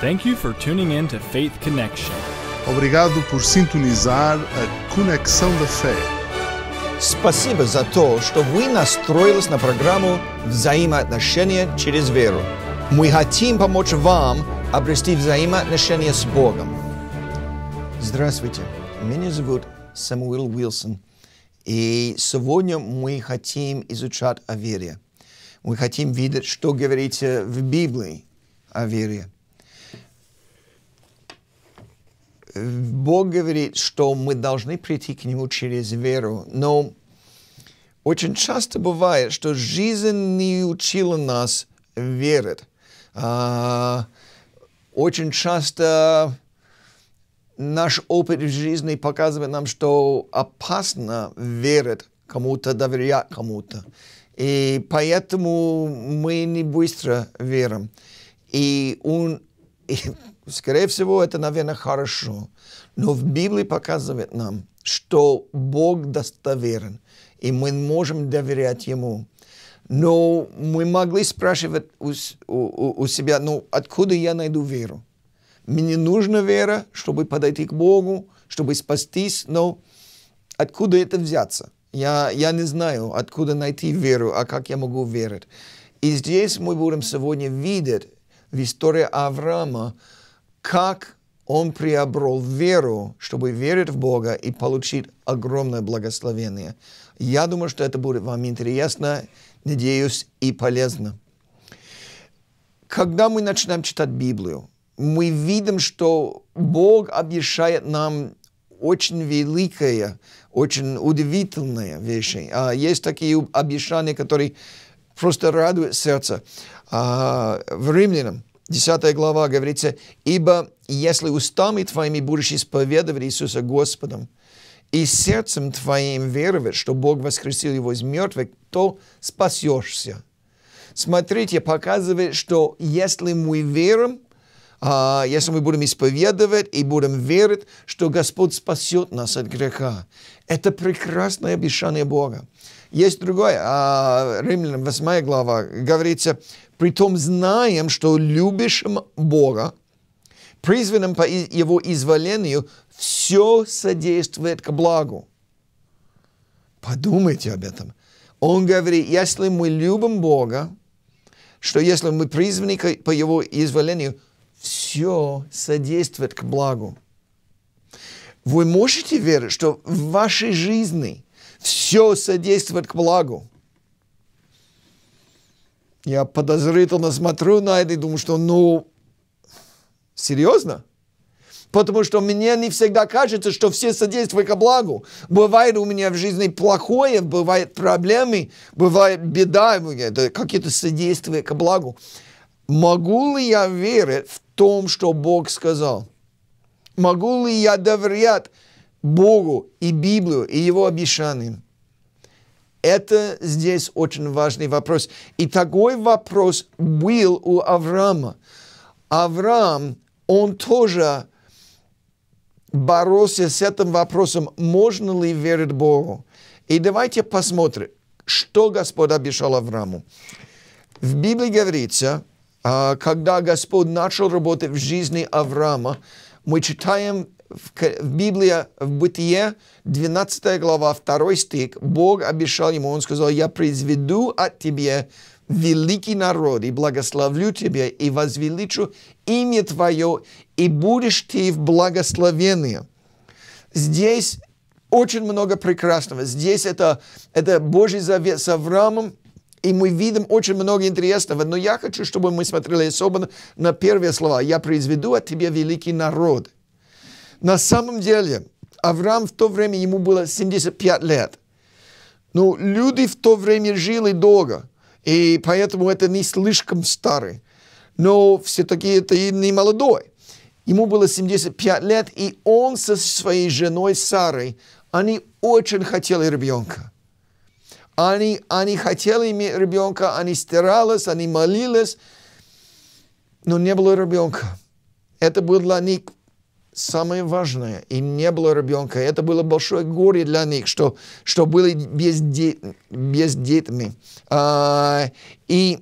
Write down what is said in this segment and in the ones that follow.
Thank you for tuning in to Faith Connection. Obrigado por sintonizar a Conexão da Fé. Спасибо за то, что вы настроились на программу «Взаимоотношения через веру». Мы хотим помочь вам обрести взаимоотношения с Богом. Здравствуйте, меня зовут Самуил Уилсон, и сегодня мы хотим изучать о вере. Мы хотим видеть, что говорится в Библии о вере. Бог говорит, что мы должны прийти к Нему через веру, но очень часто бывает, что жизнь не учила нас верить. А, очень часто наш опыт в жизни показывает нам, что опасно верить кому-то, доверять кому-то. И поэтому мы не быстро верим. И, он, и скорее всего, это, наверное, хорошо. Но в Библии показывает нам, что Бог достоверен, и мы можем доверять Ему. Но мы могли спрашивать у, у, у себя, ну, откуда я найду веру? Мне нужна вера, чтобы подойти к Богу, чтобы спастись, но откуда это взяться? Я, я не знаю, откуда найти веру, а как я могу верить. И здесь мы будем сегодня видеть в истории Авраама, как он приобрел веру, чтобы верить в Бога и получить огромное благословение. Я думаю, что это будет вам интересно, надеюсь, и полезно. Когда мы начинаем читать Библию, мы видим, что Бог обещает нам очень великие, очень удивительные вещи. А есть такие обещания, которые просто радуют сердце. А, в Римлянам 10 глава говорится, «Ибо если устами твоими будешь исповедовать Иисуса Господом, и сердцем твоим веровать, что Бог воскресил его из мертвых, то спасешься». Смотрите, показывает, что если мы верим, а если мы будем исповедовать и будем верить, что Господь спасет нас от греха. Это прекрасное обещание Бога. Есть другое, а, Римлянам 8 глава, говорится, Притом знаем, что любящим Бога, призванным по его изволению, все содействует к благу. Подумайте об этом. Он говорит, если мы любим Бога, что если мы призваны по его изволению, все содействует к благу. Вы можете верить, что в вашей жизни все содействует к благу? Я подозрительно смотрю на это и думаю, что ну, серьезно? Потому что мне не всегда кажется, что все содействуют ко благу. Бывает у меня в жизни плохое, бывают проблемы, бывает беда, это какие-то содействия ко благу. Могу ли я верить в том, что Бог сказал? Могу ли я доверять Богу и Библию, и Его обещаниям? Это здесь очень важный вопрос. И такой вопрос был у Авраама. Авраам, он тоже боролся с этим вопросом, можно ли верить Богу. И давайте посмотрим, что Господь обещал Аврааму. В Библии говорится, а, когда Господь начал работать в жизни Авраама, мы читаем в Библии, в Бытие, 12 глава, 2 стих, Бог обещал ему, он сказал, «Я произведу от тебя великий народ, и благословлю тебя, и возвеличу имя твое, и будешь ты в благословении». Здесь очень много прекрасного. Здесь это, это Божий завет с Авраамом, и мы видим очень много интересного. Но я хочу, чтобы мы смотрели особенно на первые слова. «Я произведу от тебя великий народ». На самом деле, Авраам в то время, ему было 75 лет. Но ну, люди в то время жили долго, и поэтому это не слишком старый. Но все-таки это и не молодой. Ему было 75 лет, и он со своей женой Сарой, они очень хотели ребенка. Они, они хотели иметь ребенка, они старались, они молились, но не было ребенка. Это было не самое важное, и не было ребенка. Это было большое горе для них, что, что были без, де, без детьми. А, и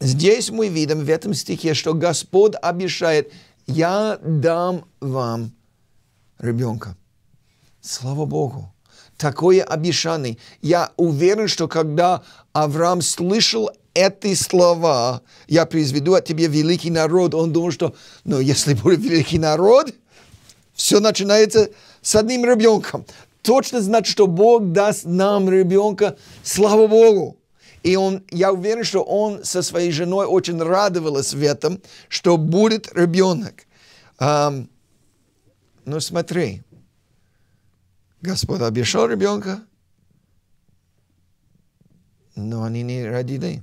здесь мы видим в этом стихе, что Господь обещает, я дам вам ребенка. Слава Богу. Такое обещание. Я уверен, что когда Авраам слышал эти слова я произведу от а тебя великий народ. Он думал, что, ну, если будет великий народ, все начинается с одним ребенком. Точно значит, что Бог даст нам ребенка, слава Богу. И он, я уверен, что он со своей женой очень радовалась в этом, что будет ребенок. Um, ну смотри, Господь обещал ребенка, но они не родили.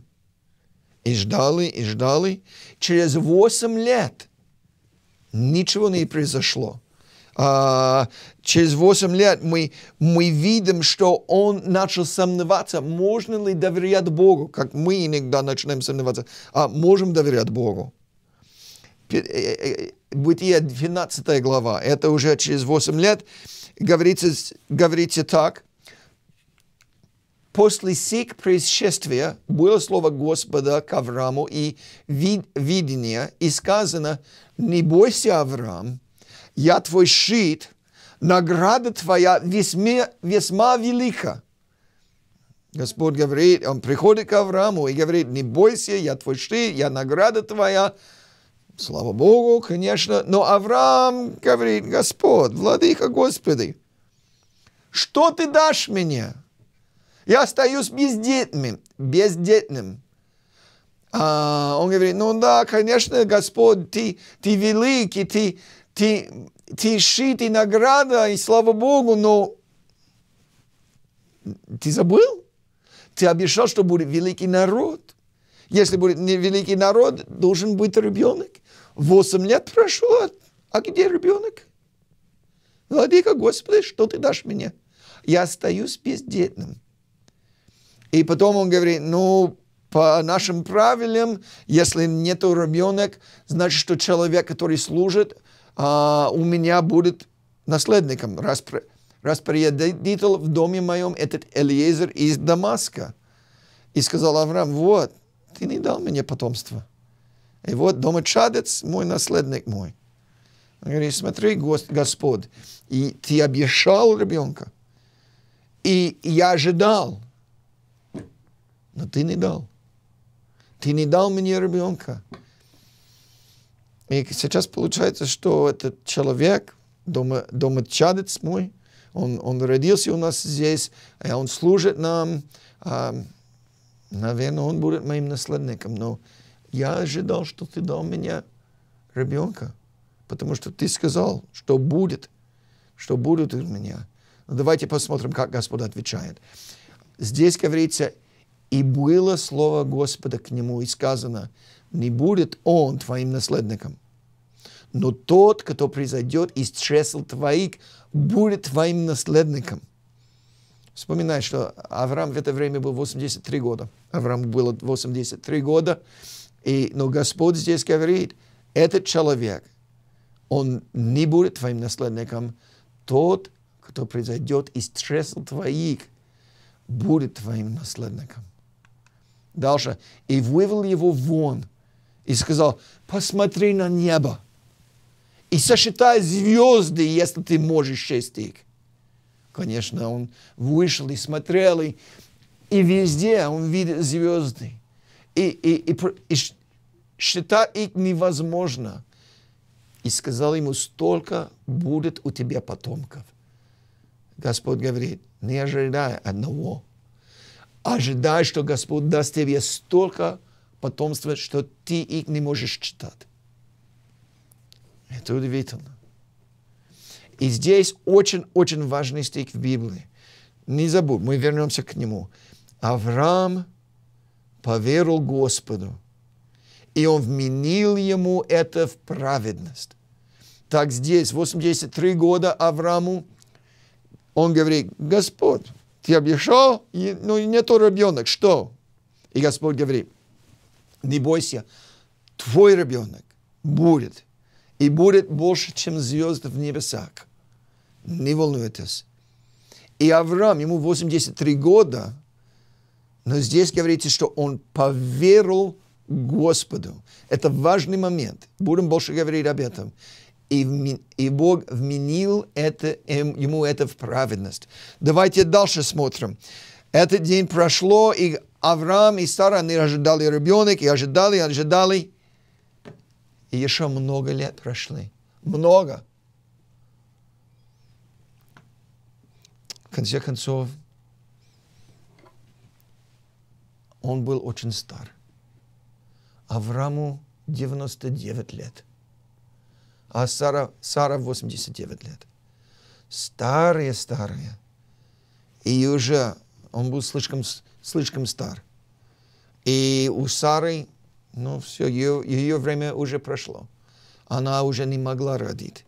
И ждали, и ждали. Через 8 лет ничего не произошло. А, через 8 лет мы, мы видим, что он начал сомневаться, можно ли доверять Богу, как мы иногда начинаем сомневаться, а можем доверять Богу. Э, э, э, Бытие 12 глава, это уже через 8 лет, говорится, говорится так, после всех происшествия было слово Господа к Аврааму и вид, видение, и сказано, не бойся, Авраам, я твой щит, награда твоя весьма, весьма велика. Господь говорит, он приходит к Аврааму и говорит, не бойся, я твой щит, я награда твоя. Слава Богу, конечно, но Авраам говорит, Господь, Владыка Господи, что ты дашь мне? Я остаюсь бездетным, бездетным. А он говорит, ну да, конечно, Господь, ты, ты великий, ты, ты, ты щит и награда, и слава Богу, но ты забыл? Ты обещал, что будет великий народ. Если будет не великий народ, должен быть ребенок. Восемь лет прошло, а где ребенок? Владыка, Господи, что ты дашь мне? Я остаюсь бездетным. И потом он говорит, ну, по нашим правилам, если нет ребенок, значит, что человек, который служит, а, у меня будет наследником, распро... распорядитель в доме моем, этот Элиезер из Дамаска. И сказал Авраам, вот, ты не дал мне потомство. И вот домочадец мой наследник мой. Он говорит, смотри, Господь, и ты обещал ребенка. И я ожидал, но ты не дал. Ты не дал мне ребенка. И сейчас получается, что этот человек, дома, домочадец мой, он, он родился у нас здесь, и он служит нам. А, наверное, он будет моим наследником. Но я ожидал, что ты дал мне ребенка, потому что ты сказал, что будет, что будет у меня. давайте посмотрим, как Господь отвечает. Здесь говорится, и было слово Господа к нему, и сказано, не будет он твоим наследником, но тот, кто произойдет из чресл твоих, будет твоим наследником. Вспоминай, что Авраам в это время был 83 года. Аврааму было 83 года. И, но Господь здесь говорит, этот человек, он не будет твоим наследником. Тот, кто произойдет из чресл твоих, будет твоим наследником. Дальше. И вывел его вон. И сказал, посмотри на небо. И сосчитай звезды, если ты можешь счесть их. Конечно, он вышел и смотрел, и, и везде он видит звезды. И, и, и, и считать их невозможно. И сказал ему, столько будет у тебя потомков. Господь говорит, не ожидай одного – ожидай, что Господь даст тебе столько потомства, что ты их не можешь читать. Это удивительно. И здесь очень-очень важный стих в Библии. Не забудь, мы вернемся к нему. Авраам поверил Господу, и он вменил ему это в праведность. Так здесь, 83 года Аврааму, он говорит, Господь, ты объешал, и, ну и нету ребенок, что? И Господь говорит, не бойся, твой ребенок будет, и будет больше, чем звезды в небесах. Не волнуйтесь. И Авраам, ему 83 года, но здесь говорится, что он поверил Господу. Это важный момент. Будем больше говорить об этом и, и Бог вменил это, эм, ему это в праведность. Давайте дальше смотрим. Этот день прошло, и Авраам и Сара, они ожидали ребенок, и ожидали, и ожидали. И еще много лет прошли. Много. В конце концов, он был очень стар. Аврааму 99 лет – а Сара, Сара 89 лет. Старые-старые. И уже он был слишком, слишком стар. И у Сары, ну все, ее, ее время уже прошло. Она уже не могла родить.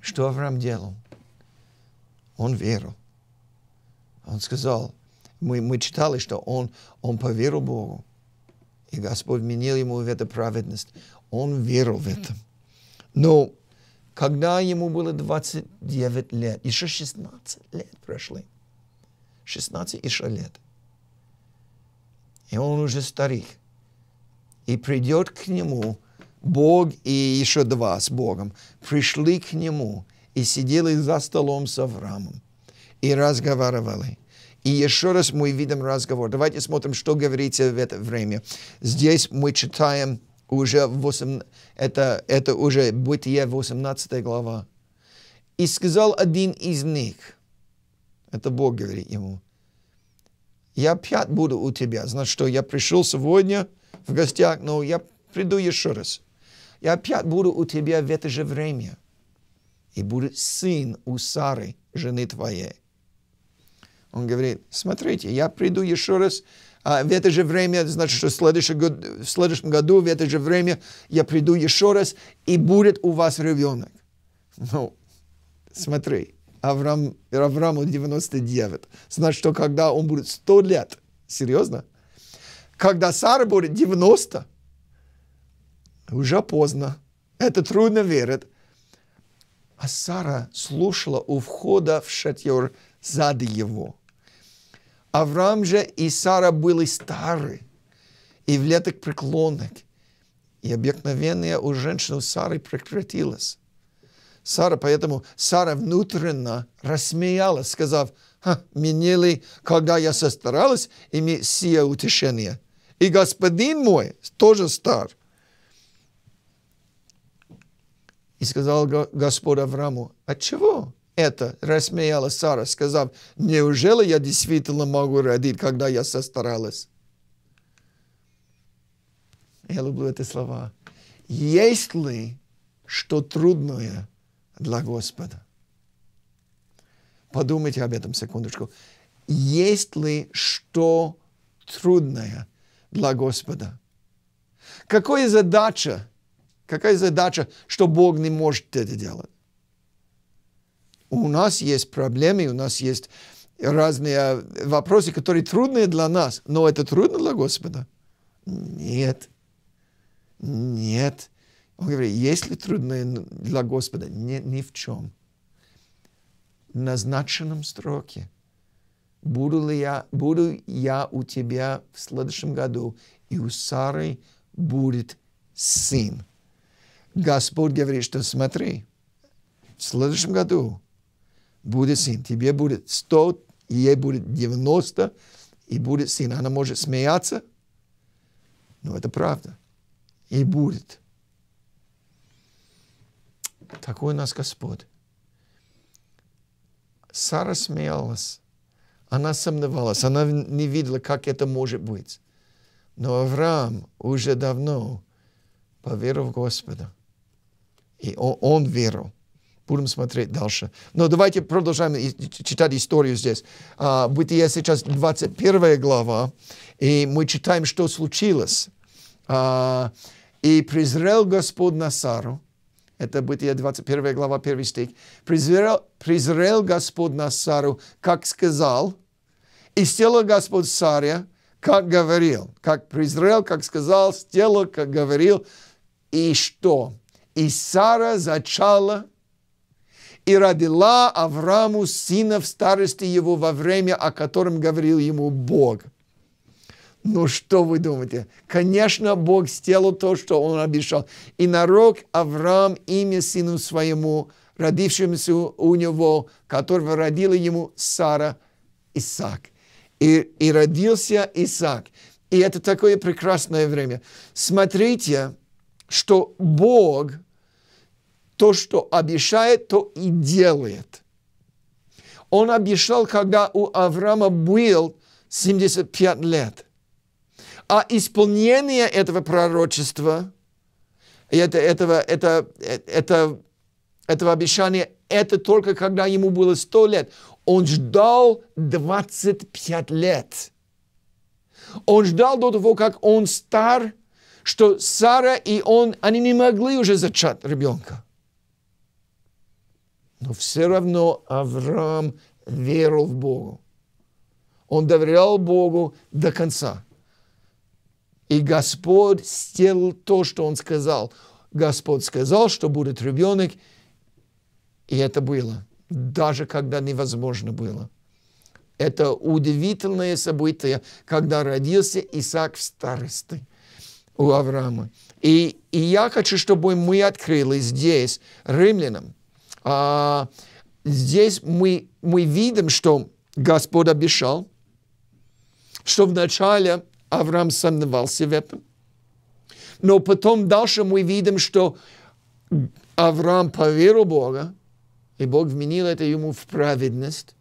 Что Авраам делал? Он верил. Он сказал, мы, мы читали, что он, он поверил Богу. И Господь менил ему в эту праведность. Он верил в это. Но когда ему было 29 лет, еще 16 лет прошли, 16 еще лет, и он уже старик, и придет к нему Бог и еще два с Богом, пришли к нему и сидели за столом с Авраамом и разговаривали. И еще раз мы видим разговор. Давайте смотрим, что говорится в это время. Здесь мы читаем уже 8, это, это уже Бытие 18 глава. И сказал один из них, это Бог говорит ему, я опять буду у тебя. Значит, что я пришел сегодня в гостях, но я приду еще раз. Я опять буду у тебя в это же время. И будет сын у Сары, жены твоей. Он говорит, смотрите, я приду еще раз а в это же время, значит, что в следующем, году, в следующем году, в это же время я приду еще раз, и будет у вас ребенок. Ну, смотри, Авраам, Аврааму 99. Значит, что когда он будет 100 лет, серьезно, когда Сара будет 90, уже поздно. Это трудно верить. А Сара слушала у входа в шатер сзади его – Авраам же и Сара были стары и в летах преклонных, и обыкновение у женщины у Сары прекратилось. Сара, поэтому Сара внутренно рассмеялась, сказав, «Ха, менили, когда я состаралась, ими сия утешение. И господин мой тоже стар». И сказал Господь Аврааму, «Отчего это?» – рассмеялась Сара, сказав, «Неужели я действительно могу родить, когда я состаралась?» Я люблю эти слова. Есть ли что трудное для Господа? Подумайте об этом секундочку. Есть ли что трудное для Господа? Какая задача, какая задача, что Бог не может это делать? у нас есть проблемы, у нас есть разные э, вопросы, которые трудные для нас, но это трудно для Господа? Нет. Нет. Он говорит, есть ли трудно для Господа, ни, ни в чем. В назначенном строке Буду, ли я, буду я у тебя в следующем году, и у Сары будет сын. Господь говорит, что смотри, в следующем году будет сын. Тебе будет 100, ей будет 90, и будет сын. Она может смеяться, но это правда. И будет. Такой у нас Господь. Сара смеялась. Она сомневалась. Она не видела, как это может быть. Но Авраам уже давно поверил в Господа. И он, он верил. Будем смотреть дальше. Но давайте продолжаем читать историю здесь. А, Бытие сейчас 21 глава, и мы читаем, что случилось. А, «И презрел Господь на Сару». Это Бытие 21 глава, 1 стих. «Презрел, презрел Господь на Сару, как сказал, и сделал Господь Саря, как говорил, как презрел, как сказал, сделал, как говорил, и что? И Сара зачала и родила Аврааму сына в старости его во время, о котором говорил ему Бог. Ну что вы думаете? Конечно, Бог сделал то, что он обещал. И нарок Авраам имя сыну своему, родившемуся у него, которого родила ему Сара Исаак. И, и родился Исаак. И это такое прекрасное время. Смотрите, что Бог – то, что обещает, то и делает. Он обещал, когда у Авраама был 75 лет. А исполнение этого пророчества, это, этого, это, э, это, этого обещания, это только когда ему было 100 лет. Он ждал 25 лет. Он ждал до того, как он стар, что Сара и он, они не могли уже зачать ребенка. Но все равно Авраам верил в Бога, Он доверял Богу до конца. И Господь сделал то, что Он сказал. Господь сказал, что будет ребенок, и это было, даже когда невозможно было. Это удивительное событие, когда родился Исаак в старости у Авраама. И, и я хочу, чтобы мы открыли здесь, римлянам, а, здесь мы, мы видим, что Господь обещал, что вначале Авраам сомневался в этом. Но потом дальше мы видим, что Авраам поверил Бога, и Бог вменил это ему в праведность.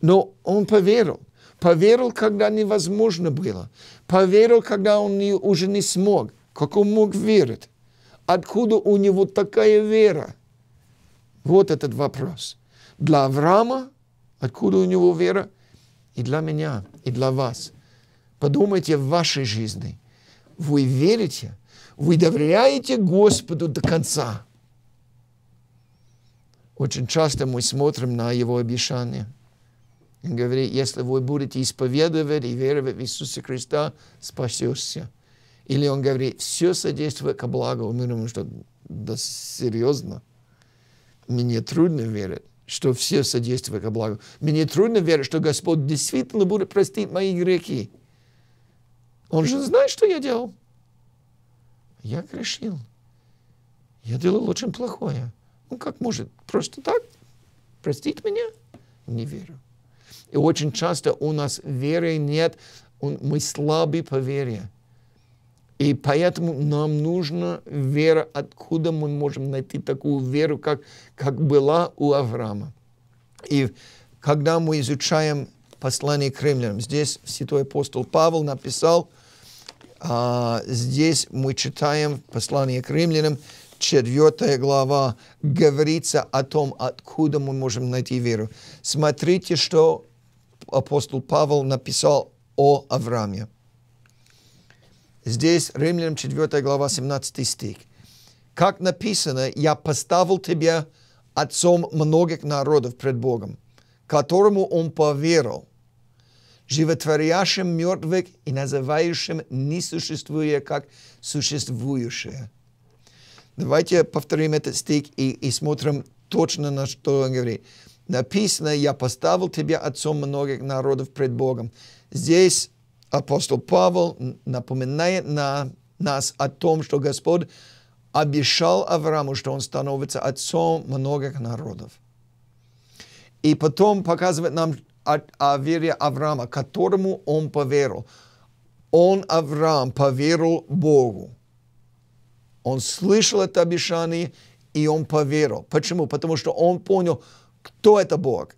Но он поверил. Поверил, когда невозможно было. Поверил, когда он не, уже не смог. Как он мог верить? Откуда у него такая вера? Вот этот вопрос. Для Авраама, откуда у него вера, и для меня, и для вас. Подумайте в вашей жизни. Вы верите, вы доверяете Господу до конца. Очень часто мы смотрим на его обещание. Он говорит, если вы будете исповедовать и веровать в Иисуса Христа, спасешься. Или он говорит, все содействует ко благу. Мы думаем, что да серьезно – мне трудно верить, что все содействуют ко благу. Мне трудно верить, что Господь действительно будет простить мои грехи. Он же знает, что я делал. Я грешил. Я делал очень плохое. Ну как может? Просто так? Простить меня? Не верю. И очень часто у нас веры нет, мы слабы по вере. И поэтому нам нужна вера, откуда мы можем найти такую веру, как, как была у Авраама. И когда мы изучаем послание к римлянам, здесь святой апостол Павел написал, а, здесь мы читаем послание к римлянам, 4 глава, говорится о том, откуда мы можем найти веру. Смотрите, что апостол Павел написал о Аврааме. Здесь Римлянам 4 глава 17 стих. Как написано, я поставил тебя отцом многих народов пред Богом, которому он поверил, животворящим мертвых и называющим несуществуя как существующее. Давайте повторим этот стих и, и смотрим точно, на что он говорит. Написано, я поставил тебя отцом многих народов пред Богом. Здесь апостол Павел напоминает на нас о том, что Господь обещал Аврааму, что он становится отцом многих народов. И потом показывает нам о, о вере Авраама, которому он поверил. Он, Авраам, поверил Богу. Он слышал это обещание, и он поверил. Почему? Потому что он понял, кто это Бог,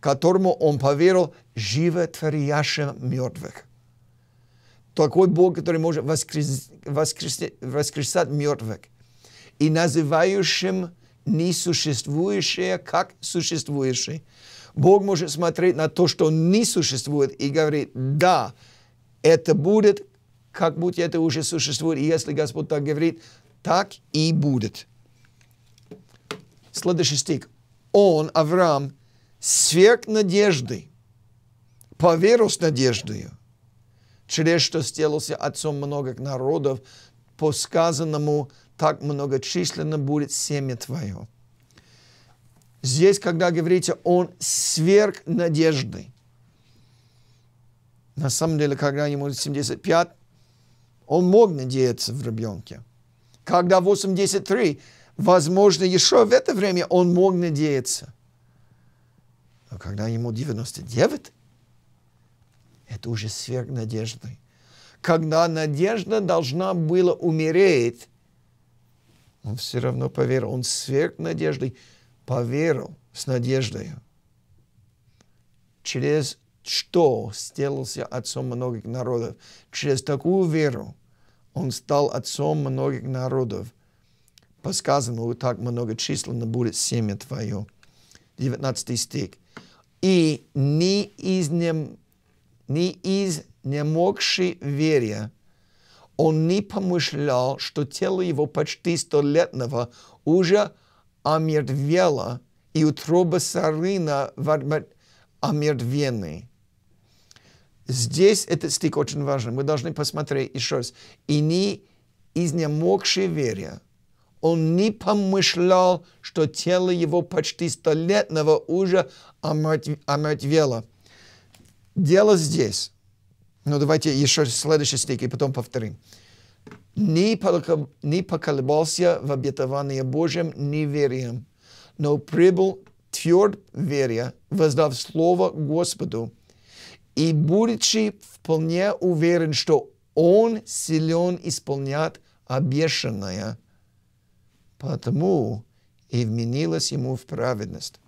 которому он поверил, животворящим мертвых такой Бог, который может воскрес, воскрес, воскресать мертвых и называющим несуществующее как существующее. Бог может смотреть на то, что не существует, и говорит, да, это будет, как будто это уже существует, и если Господь так говорит, так и будет. Следующий стих. Он, Авраам, сверх надежды, поверил с надеждою, через что сделался отцом многих народов, по сказанному так многочисленно будет семя твое. Здесь, когда говорите, он сверг надежды. На самом деле, когда ему 75, он мог надеяться в ребенке. Когда 83, возможно, еще в это время он мог надеяться. Но когда ему 99, это уже сверх надежды. Когда надежда должна была умереть, он все равно поверил. Он сверх надежды поверил с надеждой. Через что сделался отцом многих народов. Через такую веру он стал отцом многих народов. Посказано, сказанному так многочисленно будет семя твое. 19 стих. И не изнем ни из немогшей вере, он не помышлял, что тело его почти столетнего уже омертвело, и утроба сарына омертвены. Здесь этот стих очень важен. Мы должны посмотреть еще раз. И не немогшей вере. Он не помышлял, что тело его почти столетнего уже омертвело. Дело здесь. Ну, давайте еще следующий стих, и потом повторим. «Не, поколебался в обетовании Божьем неверием, но прибыл тверд верия, воздав слово Господу, и, будучи вполне уверен, что Он силен исполнять обещанное, потому и вменилось ему в праведность».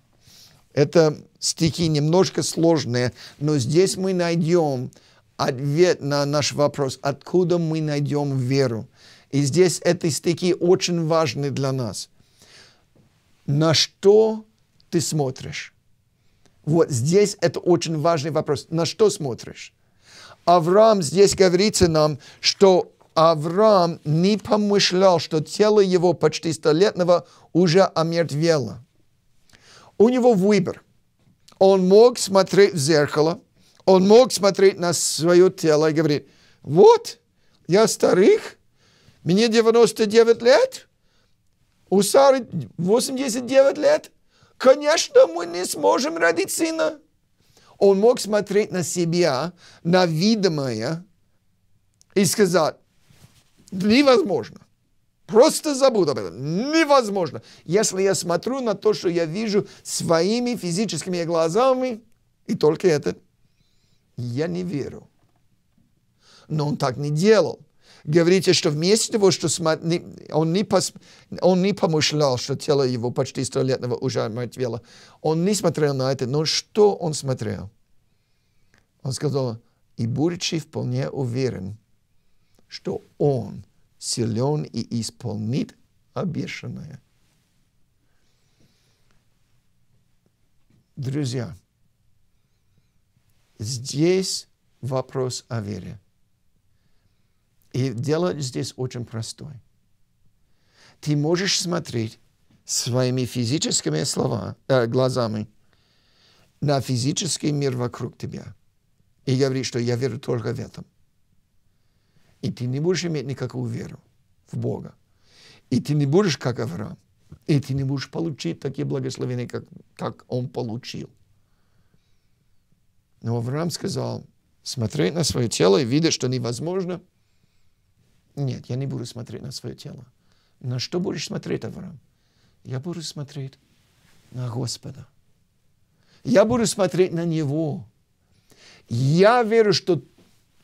Это стихи немножко сложные, но здесь мы найдем ответ на наш вопрос, откуда мы найдем веру. И здесь эти стихи очень важны для нас. На что ты смотришь? Вот здесь это очень важный вопрос. На что смотришь? Авраам, здесь говорится нам, что Авраам не помышлял, что тело его почти столетнего уже омертвело у него выбор. Он мог смотреть в зеркало, он мог смотреть на свое тело и говорить, вот, я старых, мне 99 лет, у Сары 89 лет, конечно, мы не сможем родить сына. Он мог смотреть на себя, на видимое, и сказать, невозможно. Просто забуду об этом. Невозможно. Если я смотрю на то, что я вижу своими физическими глазами, и только это, я не верю. Но он так не делал. Говорите, что вместе того, что смотри, он, не пос, он не помышлял, что тело его почти столетнего уже мертвело, он не смотрел на это. Но что он смотрел? Он сказал, и будучи вполне уверен, что он – силен и исполнит обещанное. Друзья, здесь вопрос о вере. И дело здесь очень простое. Ты можешь смотреть своими физическими словами, э, глазами на физический мир вокруг тебя и говорить, что я верю только в этом и ты не будешь иметь никакую веру в Бога. И ты не будешь, как Авраам. И ты не будешь получить такие благословения, как, как он получил. Но Авраам сказал, смотреть на свое тело и видеть, что невозможно. Нет, я не буду смотреть на свое тело. На что будешь смотреть, Авраам? Я буду смотреть на Господа. Я буду смотреть на Него. Я верю, что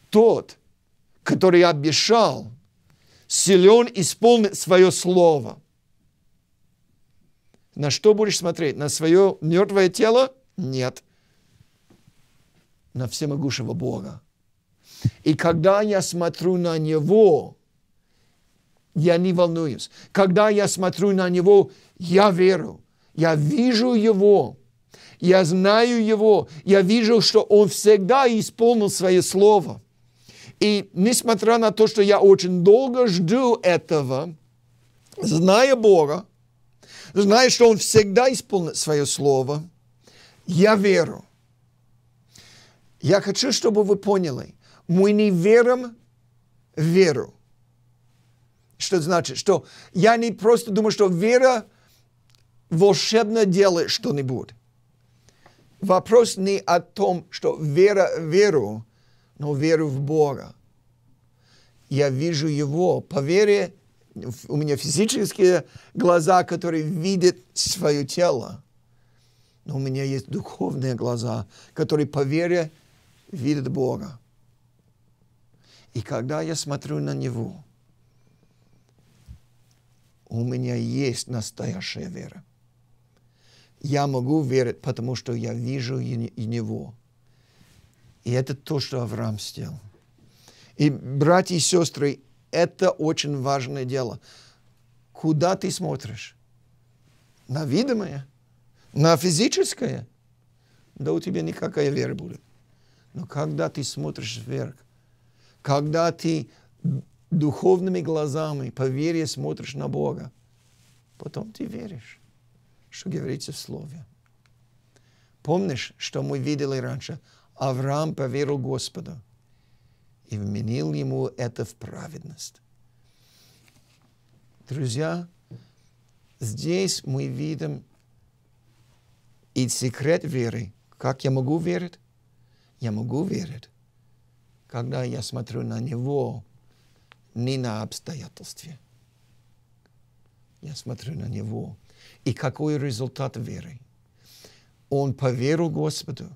тот, который обещал, силен исполнить свое слово. На что будешь смотреть? На свое мертвое тело? Нет. На всемогущего Бога. И когда я смотрю на Него, я не волнуюсь. Когда я смотрю на Него, я верю. Я вижу Его. Я знаю Его. Я вижу, что Он всегда исполнил свое слово – и несмотря на то, что я очень долго жду этого, зная Бога, зная, что Он всегда исполнит свое слово, я верю. Я хочу, чтобы вы поняли, мы не верим в веру. Что значит? Что я не просто думаю, что вера волшебно делает что-нибудь. Вопрос не о том, что вера в веру, но верю в Бога. Я вижу Его по вере, у меня физические глаза, которые видят свое тело, но у меня есть духовные глаза, которые по вере видят Бога. И когда я смотрю на Него, у меня есть настоящая вера. Я могу верить, потому что я вижу и Него. И это то, что Авраам сделал. И, братья и сестры, это очень важное дело. Куда ты смотришь? На видимое? На физическое? Да у тебя никакая вера будет. Но когда ты смотришь вверх, когда ты духовными глазами, по вере смотришь на Бога, потом ты веришь, что говорится в Слове. Помнишь, что мы видели раньше – Авраам поверил Господу и вменил ему это в праведность. Друзья, здесь мы видим и секрет веры. Как я могу верить? Я могу верить, когда я смотрю на Него, не на обстоятельства. Я смотрю на Него. И какой результат веры? Он поверил Господу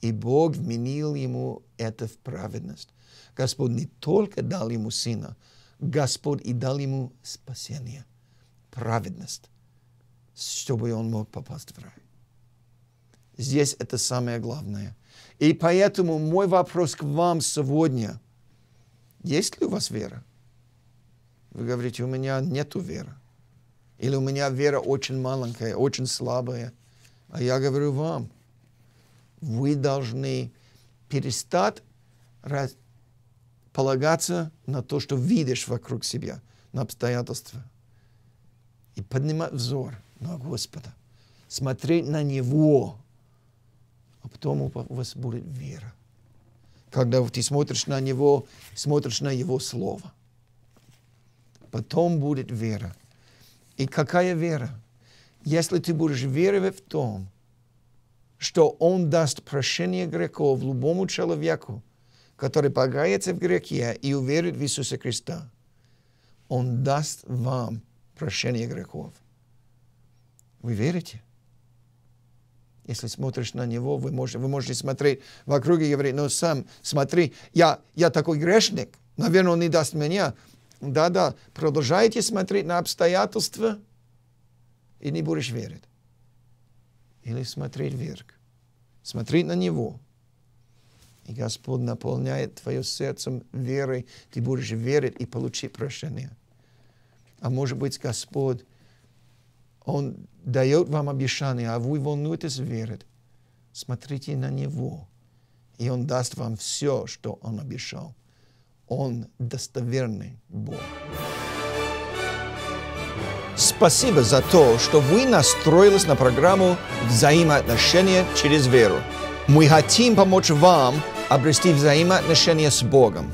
и Бог вменил ему это в праведность. Господь не только дал ему сына, Господь и дал ему спасение, праведность, чтобы он мог попасть в рай. Здесь это самое главное. И поэтому мой вопрос к вам сегодня. Есть ли у вас вера? Вы говорите, у меня нет веры. Или у меня вера очень маленькая, очень слабая. А я говорю вам – вы должны перестать полагаться на то, что видишь вокруг себя, на обстоятельства. И поднимать взор на Господа, смотреть на Него, а потом у вас будет вера. Когда ты смотришь на Него, смотришь на Его Слово. Потом будет вера. И какая вера? Если ты будешь веровать в том, что Он даст прощение грехов любому человеку, который погается в грехе и уверит в Иисуса Христа. Он даст вам прощение грехов. Вы верите? Если смотришь на него, вы можете, вы можете смотреть вокруг и говорить, "Но сам смотри, я, я такой грешник, наверное, он не даст меня. Да-да, продолжайте смотреть на обстоятельства и не будешь верить или смотреть вверх. смотреть на Него. И Господь наполняет твое сердце верой. Ты будешь верить и получить прощение. А может быть, Господь, Он дает вам обещание, а вы волнуетесь верить. Смотрите на Него, и Он даст вам все, что Он обещал. Он достоверный Бог. Спасибо за то, что вы настроились на программу «Взаимоотношения через веру». Мы хотим помочь вам обрести взаимоотношения с Богом.